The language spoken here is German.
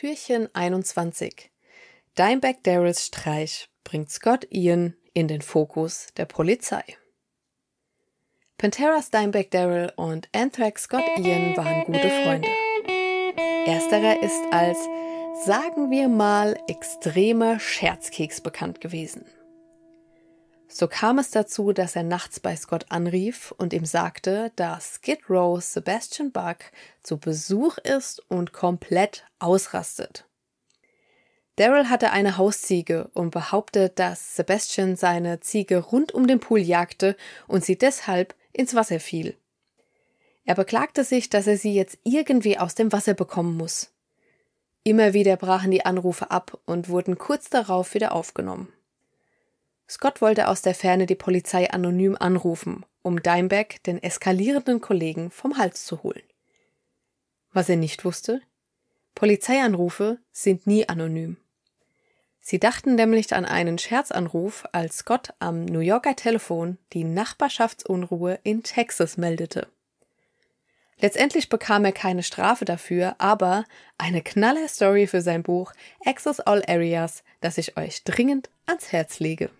Türchen 21. Dimebag Daryls Streich bringt Scott Ian in den Fokus der Polizei. Panteras Dimebag Daryl und Anthrax Scott Ian waren gute Freunde. Ersterer ist als, sagen wir mal, extremer Scherzkeks bekannt gewesen. So kam es dazu, dass er nachts bei Scott anrief und ihm sagte, dass Skid Row Sebastian Buck zu Besuch ist und komplett ausrastet. Daryl hatte eine Hausziege und behauptet, dass Sebastian seine Ziege rund um den Pool jagte und sie deshalb ins Wasser fiel. Er beklagte sich, dass er sie jetzt irgendwie aus dem Wasser bekommen muss. Immer wieder brachen die Anrufe ab und wurden kurz darauf wieder aufgenommen. Scott wollte aus der Ferne die Polizei anonym anrufen, um Dimebag, den eskalierenden Kollegen, vom Hals zu holen. Was er nicht wusste? Polizeianrufe sind nie anonym. Sie dachten nämlich an einen Scherzanruf, als Scott am New Yorker Telefon die Nachbarschaftsunruhe in Texas meldete. Letztendlich bekam er keine Strafe dafür, aber eine knaller Story für sein Buch Access All Areas, das ich euch dringend ans Herz lege.